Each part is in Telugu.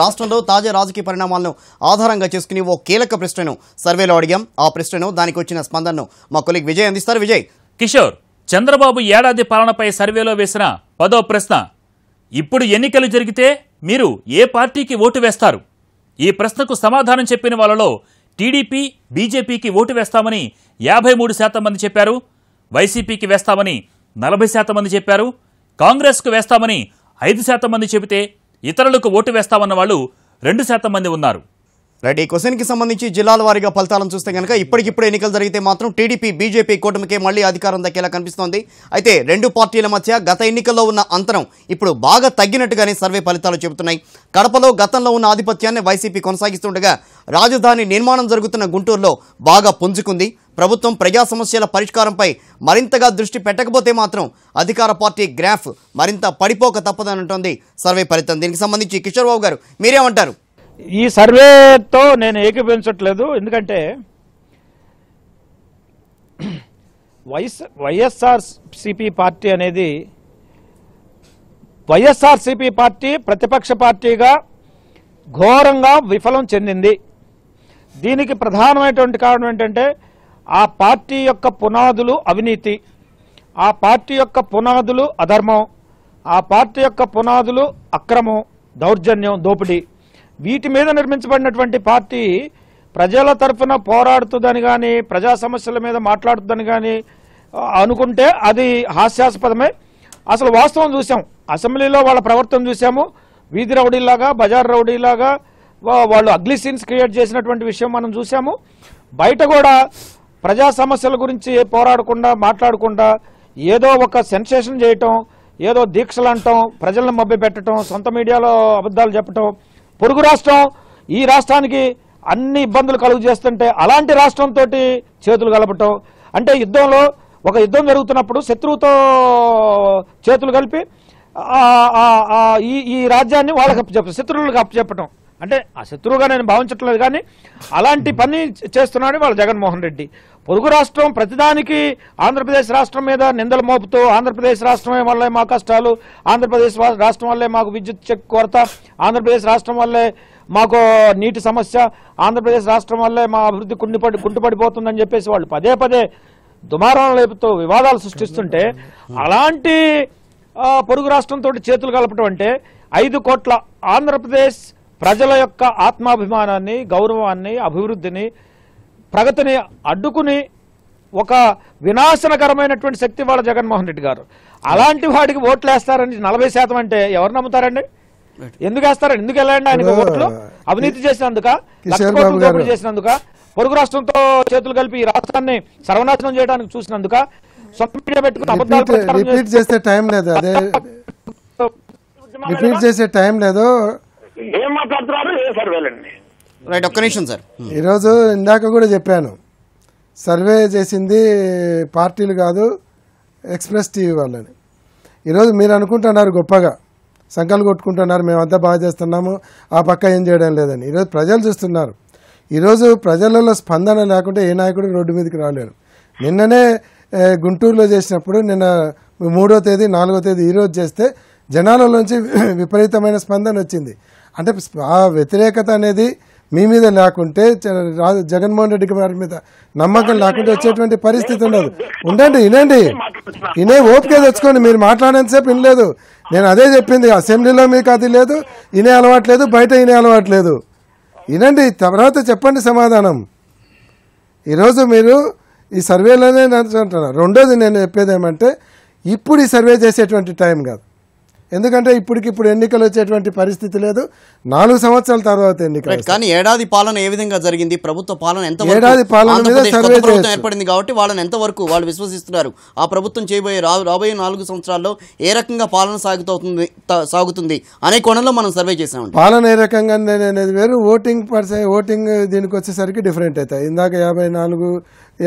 రాష్ట్రంలో తాజా రాజకీయ పరిణామాలను ఆధారంగా చేసుకుని ఓ కీలక ప్రశ్నను సర్వేలో అడిగాం ఆ ప్రశ్నను దానికి వచ్చిన స్పందనను మా కొలిగ్ విజయ్ అందిస్తారు విజయ్ కిషోర్ చంద్రబాబు ఏడాది పాలనపై సర్వేలో వేసిన పదో ప్రశ్న ఇప్పుడు ఎన్నికలు జరిగితే మీరు ఏ పార్టీకి ఓటు వేస్తారు ఈ ప్రశ్నకు సమాధానం చెప్పిన వాళ్ళలో టీడీపీ బీజేపీకి ఓటు వేస్తామని యాభై మూడు శాతం మంది చెప్పారు వైసీపీకి వేస్తామని నలభై శాతం మంది చెప్పారు కాంగ్రెస్కు వేస్తామని ఐదు శాతం మంది చెబితే ఇతరులకు ఓటు వేస్తామన్న వాళ్ళు రెండు శాతం మంది ఉన్నారు రైట్ ఈ కి సంబంధించి జిల్లాల వారీగా ఫలితాలను చూస్తే కనుక ఇప్పటికిప్పుడు ఎన్నికలు జరిగితే మాత్రం టీడీపీ బీజేపీ కూటమికే మళ్ళీ అధికారం దక్కేలా కనిపిస్తోంది అయితే రెండు పార్టీల మధ్య గత ఎన్నికల్లో ఉన్న అంతరం ఇప్పుడు బాగా తగ్గినట్టుగానే సర్వే ఫలితాలు చెబుతున్నాయి కడపలో గతంలో ఉన్న ఆధిపత్యాన్ని వైసీపీ కొనసాగిస్తుండగా రాజధాని నిర్మాణం జరుగుతున్న గుంటూరులో బాగా పుంజుకుంది ప్రభుత్వం ప్రజా సమస్యల పరిష్కారంపై మరింతగా దృష్టి పెట్టకపోతే మాత్రం అధికార పార్టీ గ్రాఫ్ మరింత పడిపోక తప్పదనంటోంది సర్వే ఫలితం దీనికి సంబంధించి కిషోర్ బాబు గారు మీరేమంటారు ఈ సర్వేతో నేను ఏకీపించట్లేదు ఎందుకంటే వైఎస్ వైఎస్ఆర్సిపి పార్టీ అనేది వైఎస్ఆర్సిపి పార్టీ ప్రతిపక్ష పార్టీగా ఘోరంగా విఫలం చెందింది దీనికి ప్రధానమైనటువంటి కారణం ఏంటంటే ఆ పార్టీ యొక్క పునాదులు అవినీతి ఆ పార్టీ యొక్క పునాదులు అధర్మం ఆ పార్టీ యొక్క పునాదులు అక్రమం దౌర్జన్యం దోపిడీ వీటి మీద నిర్మించబడినటువంటి పార్టీ ప్రజల తరఫున పోరాడుతుందని కానీ ప్రజా సమస్యల మీద మాట్లాడుతుందని కానీ అనుకుంటే అది హాస్యాస్పదమే అసలు వాస్తవం చూసాం అసెంబ్లీలో వాళ్ళ ప్రవర్తన చూసాము వీధి రౌడీలాగా బజార్ రౌడీలాగా వాళ్ళు అగ్లీ సీన్స్ క్రియేట్ చేసినటువంటి విషయం మనం చూసాము బయట కూడా ప్రజా సమస్యల గురించి పోరాడకుండా మాట్లాడకుండా ఏదో ఒక సెన్సేషన్ చేయటం ఏదో దీక్షలు అంటాం ప్రజలను మభ్య పెట్టడం సొంత మీడియాలో అబద్ధాలు చెప్పటం పొరుగు రాష్ట్రం ఈ రాష్ట్రానికి అన్ని ఇబ్బందులు కలుగు చేస్తుంటే అలాంటి రాష్ట్రంతో చేతులు కలపటం అంటే యుద్ధంలో ఒక యుద్ధం జరుగుతున్నప్పుడు శత్రువుతో చేతులు కలిపి ఈ ఈ రాజ్యాన్ని వాళ్ళకి అప్పచెప్పడం శత్రువులకు అప్పచెప్పటం అంటే ఆ శత్రువుగా నేను భావించట్లేదు కానీ అలాంటి పని చేస్తున్నాడు వాళ్ళ జగన్మోహన్ రెడ్డి పొరుగు రాష్ట్రం ప్రతిదానికి ఆంధ్రప్రదేశ్ రాష్ట్రం మీద నిందలు మోపుతూ ఆంధ్రప్రదేశ్ రాష్ట్రమే వల్లే మా కష్టాలు ఆంధ్రప్రదేశ్ రాష్ట్రం వల్లే మాకు విద్యుత్ చెక్ కొరత ఆంధ్రప్రదేశ్ రాష్ట్రం వల్లే మాకు నీటి సమస్య ఆంధ్రప్రదేశ్ రాష్ట్రం వల్లే మా అభివృద్ధి కుండిపడి కుంటుపడిపోతుందని చెప్పేసి వాళ్ళు పదే పదే దుమారం లేపుతూ వివాదాలు సృష్టిస్తుంటే అలాంటి పొరుగు రాష్ట్రంతో చేతులు కలపడం అంటే ఐదు కోట్ల ఆంధ్రప్రదేశ్ ప్రజల యొక్క ఆత్మాభిమానాన్ని గౌరవాన్ని అభివృద్ధిని ప్రగతిని అడ్డుకుని ఒక వినాశనకరమైనటువంటి శక్తి వాళ్ళ జగన్మోహన్ రెడ్డి గారు అలాంటి వాడికి ఓట్లు వేస్తారని నలభై శాతం అంటే ఎవరు నమ్ముతారండి ఎందుకు వేస్తారండి ఎందుకు వెళ్ళండి ఆయన ఓట్లు అవినీతి చేసినందుక చేసినందుక పొరుగు రాష్ట్రంతో చేతులు కలిపి ఈ రాష్ట్రాన్ని సర్వనాశనం చేయడానికి చూసినందుక సొంత చేసే టైం లేదు చేసే టైం లేదు ఏం మాట్లాడుతున్నారు ఏ సర్వేలండి రైట్ ఒక్క నిమిషం సార్ ఈరోజు ఇందాక కూడా చెప్పాను సర్వే చేసింది పార్టీలు కాదు ఎక్స్ప్రెస్ టీవీ వాళ్ళని ఈరోజు మీరు అనుకుంటున్నారు గొప్పగా సంకలు కొట్టుకుంటున్నారు మేమంతా బాగా చేస్తున్నాము ఆ పక్క ఏం చేయడం లేదని ఈరోజు ప్రజలు చూస్తున్నారు ఈరోజు ప్రజలలో స్పందన లేకుంటే ఏ నాయకుడు రోడ్డు మీదకి రాలేడు నిన్ననే గుంటూరులో చేసినప్పుడు నిన్న మూడో తేదీ నాలుగో తేదీ ఈరోజు చేస్తే జనాలలోంచి విపరీతమైన స్పందన వచ్చింది అంటే ఆ వ్యతిరేకత అనేది మీ మీద నాకుంటే జగన్మోహన్ రెడ్డి గారి మీద నమ్మకం లేకుండా వచ్చేటువంటి పరిస్థితి ఉండదు ఉండండి వినండి వినే ఓపిక తెచ్చుకోండి మీరు మాట్లాడేంతసేపు వినలేదు నేను అదే చెప్పింది అసెంబ్లీలో మీకు అది లేదు వినే అలవాటు లేదు బయట వినే అలవాటు లేదు వినండి తర్వాత చెప్పండి సమాధానం ఈరోజు మీరు ఈ సర్వేలోనే నడుచుకుంటున్నారు రెండోది నేను చెప్పేది ఏమంటే ఇప్పుడు ఈ సర్వే చేసేటువంటి టైం కాదు ఎందుకంటే ఇప్పటికిప్పుడు ఎన్నికలు వచ్చేటువంటి పరిస్థితి లేదు నాలుగు సంవత్సరాల తర్వాత ఎన్నికలు కానీ ఏడాది పాలన ఏ విధంగా జరిగింది ప్రభుత్వ పాలన ఎంత ఏడాది పాలన ఏర్పడింది కాబట్టి వాళ్ళని ఎంతవరకు వాళ్ళు విశ్వసిస్తున్నారు ఆ ప్రభుత్వం చేయబోయే రాబోయే నాలుగు సంవత్సరాల్లో ఏ రకంగా పాలన సాగుతోంది సాగుతుంది అనే కోణంలో మనం సర్వే చేసాం పాలన ఏ రకంగా అనేది వేరు ఓటింగ్ పర్సన్ ఓటింగ్ దీనికి వచ్చేసరికి డిఫరెంట్ అవుతాయి ఇందాక యాభై నాలుగు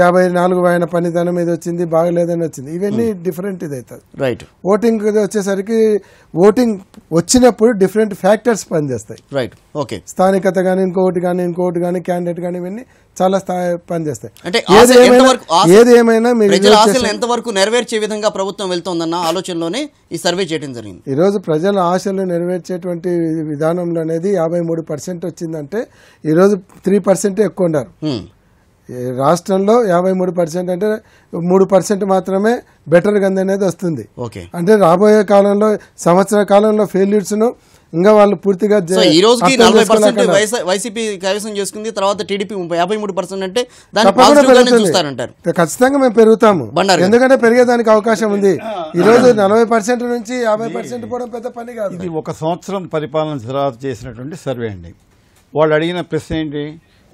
యాభై నాలుగు ఆయన పనితనం ఇది వచ్చింది బాగలేదని వచ్చింది ఇవన్నీ డిఫరెంట్ ఇది అవుతుంది రైట్ ఓటింగ్ వచ్చేసరికి ఓటింగ్ వచ్చినప్పుడు డిఫరెంట్ ఫ్యాక్టర్స్ పనిచేస్తాయి రైట్ ఓకే స్థానికత కానీ ఇంకోటి కానీ ఇంకోటి కానీ క్యాండిడేట్ కానీ ఇవన్నీ చాలా స్థాయి పనిచేస్తాయి అంటే ఏది ఏమైనా ఎంతవరకు నెరవేర్చే విధంగా ప్రభుత్వం వెళ్తుందన్న ఆలోచనలోనే ఈ సర్వే చేయడం జరిగింది ఈరోజు ప్రజల ఆశలు నెరవేర్చేటువంటి విధానంలో అనేది యాభై మూడు పర్సెంట్ వచ్చిందంటే ఈరోజు త్రీ పర్సెంట్ ఎక్కువ ఉన్నారు hmm. రాష్ట్రంలో యాభై మూడు పర్సెంట్ అంటే మూడు పర్సెంట్ మాత్రమే బెటర్ గంది అనేది వస్తుంది అంటే రాబోయే కాలంలో సంవత్సర కాలంలో ను ఇంకా వాళ్ళు పూర్తిగా వైసీపీ కైవసం చేసుకుంది తర్వాత టీడీపీ యాభై మూడు పర్సెంట్ అంటే ఖచ్చితంగా మేము పెరుగుతాము ఎందుకంటే పెరిగేదానికి అవకాశం ఉంది ఈ రోజు నలభై పర్సెంట్ నుంచి యాభై పర్సెంట్ కూడా పెద్ద పని కాదు ఒక సంవత్సరం పరిపాలన తర్వాత చేసినటువంటి సర్వే అండి వాళ్ళు అడిగిన ప్రశ్న ఏంటి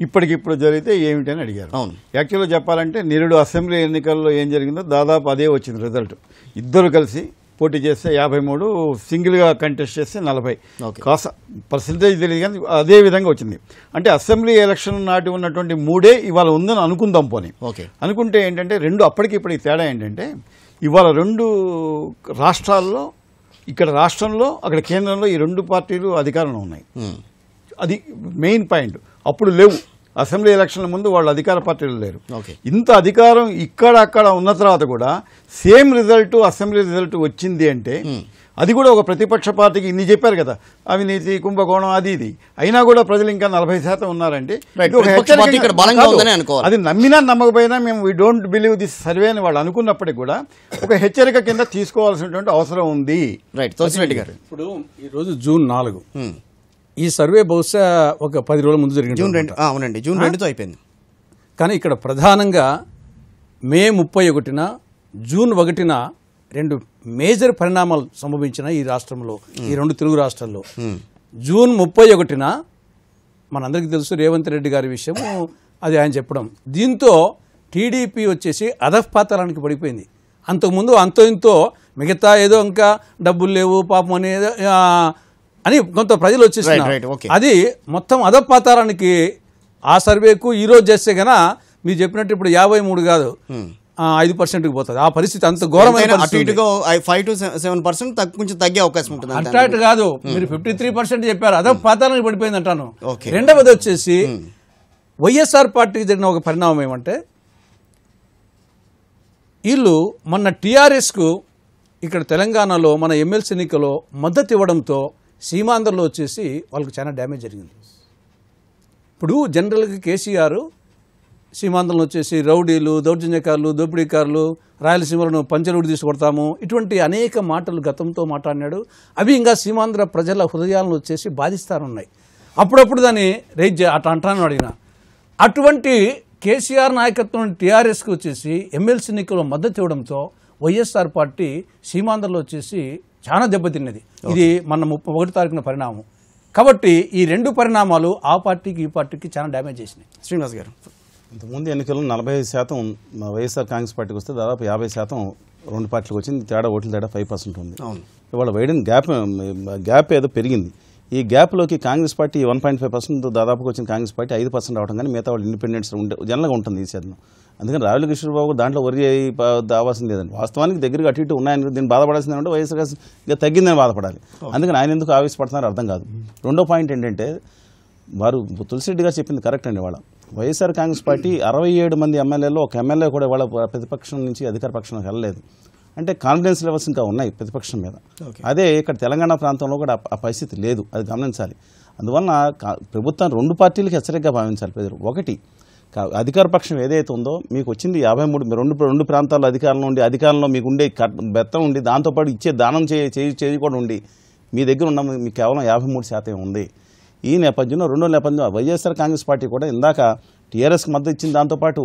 ఇప్పటికిప్పుడు జరిగితే ఏమిటని అడిగారు అవును యాక్చువల్గా చెప్పాలంటే నిరుడు అసెంబ్లీ ఎన్నికల్లో ఏం జరిగిందో దాదాపు అదే వచ్చింది రిజల్ట్ ఇద్దరు కలిసి పోటీ చేస్తే యాభై మూడు సింగిల్గా కంటెస్ట్ చేస్తే నలభై కాస్త పర్సంటేజ్ తెలియదు కానీ అదే విధంగా వచ్చింది అంటే అసెంబ్లీ ఎలక్షన్ నాటి ఉన్నటువంటి మూడే ఇవాళ ఉందని అనుకుందాం పోనీ ఓకే అనుకుంటే ఏంటంటే రెండు అప్పటికి ఇప్పటికి తేడా ఏంటంటే ఇవాళ రెండు రాష్ట్రాల్లో ఇక్కడ రాష్ట్రంలో అక్కడ కేంద్రంలో ఈ రెండు పార్టీలు అధికారంలో ఉన్నాయి అది మెయిన్ పాయింట్ అప్పుడు లేవు అసెంబ్లీ ఎలక్షన్ల ముందు వాళ్ళు అధికార పార్టీలు లేరు ఇంత అధికారం ఇక్కడ అక్కడ ఉన్న తర్వాత కూడా సేమ్ రిజల్ట్ అసెంబ్లీ రిజల్ట్ వచ్చింది అంటే అది కూడా ఒక ప్రతిపక్ష పార్టీకి ఇన్ని చెప్పారు కదా అవినీతి కుంభకోణం అది ఇది అయినా కూడా ప్రజలు ఇంకా నలభై శాతం ఉన్నారంటే అది నమ్మినా నమ్మకపోయినా మేము we don't believe this survey అని వాళ్ళు అనుకున్నప్పటికీ కూడా ఒక హెచ్చరిక కింద తీసుకోవాల్సినటువంటి అవసరం ఉంది రైట్ తోసిరెడ్డి గారు ఇప్పుడు ఈరోజు జూన్ నాలుగు ఈ సర్వే బహుశా ఒక పది రోజుల ముందు జరిగింది జూన్ రెండు అవునండి జూన్ రెండుతో అయిపోయింది కానీ ఇక్కడ ప్రధానంగా మే ముప్పై ఒకటిన జూన్ ఒకటిన రెండు మేజర్ పరిణామాలు సంభవించిన ఈ రాష్ట్రంలో ఈ రెండు తెలుగు రాష్ట్రాల్లో జూన్ ముప్పై ఒకటిన మనందరికీ తెలుసు రేవంత్ రెడ్డి గారి విషయము అది ఆయన చెప్పడం దీంతో టీడీపీ వచ్చేసి అధఃపాతాలానికి పడిపోయింది అంతకుముందు అంతో ఇంతో మిగతా ఏదో ఇంకా డబ్బులు లేవు పాపం అనేది అని కొంత ప్రజలు వచ్చేస్తున్నారు అది మొత్తం అధపాతారానికి ఆ సర్వేకు ఈ రోజు చేస్తే గన మీరు చెప్పినట్టు ఇప్పుడు యాభై మూడు కాదు hmm. ఐదు పర్సెంట్కి పోతుంది ఆ పరిస్థితి అంత ఘోరమైన ఫైవ్ టు సెవెన్ పర్సెంట్ కొంచెం తగ్గే అవకాశం ఉంటుంది అట్రాక్ట్ కాదు hmm. మీరు ఫిఫ్టీ త్రీ పర్సెంట్ చెప్పారు అదొక పాతాలను పడిపోయింది అంటాను రెండవది వచ్చేసి hmm. వైఎస్ఆర్ పార్టీకి జరిగిన ఒక పరిణామం ఏమంటే వీళ్ళు మొన్న టీఆర్ఎస్కు ఇక్కడ తెలంగాణలో మన ఎమ్మెల్సీ ఎన్నికలో మద్దతు ఇవ్వడంతో సీమాంధ్రలో వచ్చేసి వాళ్ళకి చాలా డ్యామేజ్ జరిగింది ఇప్పుడు జనరల్గా కేసీఆర్ సీమాంధ్రలో వచ్చేసి రౌడీలు దౌర్జన్యకారులు దోపిడీకారులు రాయలసీమలను పంచలుడి తీసి కొడతాము ఇటువంటి అనేక మాటలు గతంతో మాట్లాడినాడు అవి ఇంకా సీమాంధ్ర ప్రజల హృదయాలను వచ్చేసి బాధిస్తారున్నాయి అప్పుడప్పుడు దాన్ని రేజ్ అట అంటాను అడిగిన అటువంటి కేసీఆర్ నాయకత్వం టీఆర్ఎస్కి వచ్చేసి ఎమ్మెల్సీ ఎన్నికల్లో మద్దతు ఇవ్వడంతో వైఎస్ఆర్ పార్టీ సీమాంధ్రలో వచ్చేసి చాలా దెబ్బతిన్నది ఇది మన ముప్పై ఒకటి తారీఖున పరిణామం కాబట్టి ఈ రెండు పరిణామాలు ఆ పార్టీకి ఈ పార్టీకి చాలా డ్యామేజ్ చేసినాయి శ్రీనివాస్ గారు ఇంతకుముందు ఎన్నికల్లో నలభై ఐదు శాతం వైఎస్ఆర్ కాంగ్రెస్ పార్టీకి వస్తే దాదాపు యాభై శాతం రెండు పార్టీలకు వచ్చింది తేడా ఓట్ల తేడా ఫైవ్ పర్సెంట్ ఉంది అవును ఇవాళ వైడెన్ గ్యాప్ గ్యాప్ ఏదో పెరిగింది ఈ గ్యాప్లోకి Congress party one point five percent దాదాపుగా వచ్చిన కాంగ్రెస్ పార్టీ ఐదు పర్సెంట్ రావడం కానీ మిగతా వాళ్ళు ఇండిపెండెన్స్ ఉండే జనరల్గా ఉంటుంది ఈ శాతం అందుకని రావుల కిషోర్బాబు దాంట్లో వరి దావాల్సింది లేదండి వాస్తవానికి దగ్గరగా అటు ఇటు ఉన్నాయని దీన్ని బాధపడాల్సింది అంటే వైఎస్ఆర్గా తగ్గిందని బాధపడాలి అందుకని ఆయన ఎందుకు ఆవేశపడుతున్నారో అర్థం కాదు రెండో పాయింట్ ఏంటంటే వారు తులసిరెడ్డి గారు చెప్పింది కరెక్ట్ అండి వాళ్ళ వైఎస్ఆర్ కాంగ్రెస్ పార్టీ అరవై ఏడు మంది ఎమ్మెల్యేలో ఒక ఎమ్మెల్యే కూడా వాళ్ళ ప్రతిపక్షం నుంచి అధికార పక్షానికి వెళ్ళలేదు అంటే కాన్ఫిడెన్స్ లెవెల్స్ ఇంకా ఉన్నాయి ప్రతిపక్షం మీద అదే ఇక్కడ తెలంగాణ ప్రాంతంలో కూడా ఆ పరిస్థితి లేదు అది గమనించాలి అందువల్ల ప్రభుత్వం రెండు పార్టీలకు హెచ్చరికగా భావించాలి ప్రజలు ఒకటి అధికార పక్షం ఏదైతే ఉందో మీకు వచ్చింది యాభై మూడు రెండు రెండు ప్రాంతాల్లో అధికారంలో ఉండి అధికారంలో మీకు ఉండే బెత్తం ఉండి దాంతోపాటు ఇచ్చే దానం చేయి చేయి కూడా ఉండి మీ దగ్గర ఉన్న మీకు కేవలం యాభై మూడు శాతం ఉంది ఈ నేపథ్యంలో రెండో నేపథ్యంలో వైఎస్ఆర్ కాంగ్రెస్ పార్టీ కూడా ఇందాక టీఆర్ఎస్కి మద్దతు ఇచ్చిన దాంతోపాటు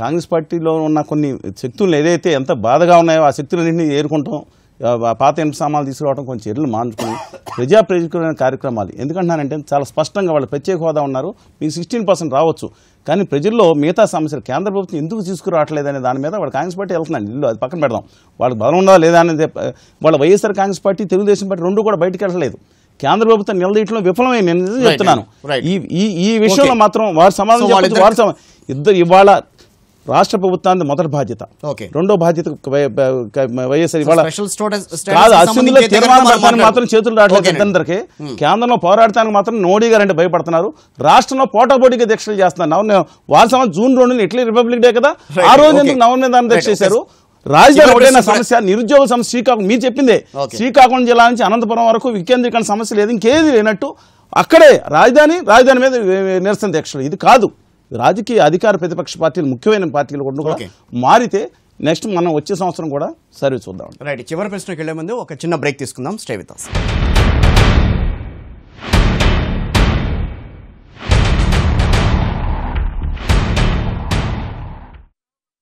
కాంగ్రెస్ పార్టీలో ఉన్న కొన్ని శక్తులు ఏదైతే ఎంత బాధగా ఉన్నాయో ఆ శక్తులన్నింటినీ ఏరుకుంటాం పాత సామాన్లు తీసుకురావడం కొంచెం చర్యలు మార్చుకుని ప్రజా ప్రయోజకమైన కార్యక్రమాలు ఎందుకంటున్నానంటే చాలా స్పష్టంగా వాళ్ళు ప్రత్యేక హోదా ఉన్నారు మీకు సిక్స్టీన్ పర్సెంట్ రావచ్చు కానీ ప్రజల్లో మిగతా సమస్యలు కేంద్ర ప్రభుత్వం ఎందుకు తీసుకురావట్లేదు అనే దాని మీద వాళ్ళు కాంగ్రెస్ పార్టీ వెళ్తున్నాను ఇల్లు అది పక్కన పెడదాం వాళ్ళకి బలం ఉందా లేదా అనేది వాళ్ళ వైఎస్ఆర్ కాంగ్రెస్ పార్టీ తెలుగుదేశం పార్టీ రెండు కూడా బయటకు వెళ్ళలేదు కేంద్ర ప్రభుత్వం నిలదీయటంలో విఫలమైంది నేను చెప్తున్నాను ఈ ఈ విషయంలో మాత్రం వారు సమాధానం వారు ఇద్దరు ఇవాళ రాష్ట్ర ప్రభుత్వానికి మొదటి బాధ్యత రెండో బాధ్యత వైఎస్ఆర్ ఇవాళ మాత్రం చేతులు రావట్లేదు hmm. కేంద్రంలో పోరాడటానికి మాత్రం మోడీ గారు అంటే భయపడుతున్నారు రాష్ట్రంలో పోటాపోటీగా దీక్షలు చేస్తున్నారు వాళ్ళ వాల్సమ జూన్ రెండు ఇట్లీ రిపబ్లిక్ డే కదా ఆ రోజు ఎందుకు నవనిదాన దీక్ష చేశారు రాజధాని సమస్య నిరుద్యోగ సమస్య శ్రీకాకుళం మీరు చెప్పిందే శ్రీకాకుళం జిల్లా నుంచి అనంతపురం వరకు వికేంద్రీకరణ సమస్య లేదు ఇంకేది లేనట్టు అక్కడే రాజధాని రాజధాని మీద నిరసన దీక్షలు ఇది కాదు రాజకీయ అధికార ప్రతిపక్ష పార్టీలు ముఖ్యమైన పార్టీలు కూడా మారితే నెక్స్ట్ మనం వచ్చే సంవత్సరం కూడా సర్వీస్ చూద్దాం రైట్ చివరి ప్రశ్నకి వెళ్లే ముందు ఒక చిన్న బ్రేక్ తీసుకుందాం స్టే విత్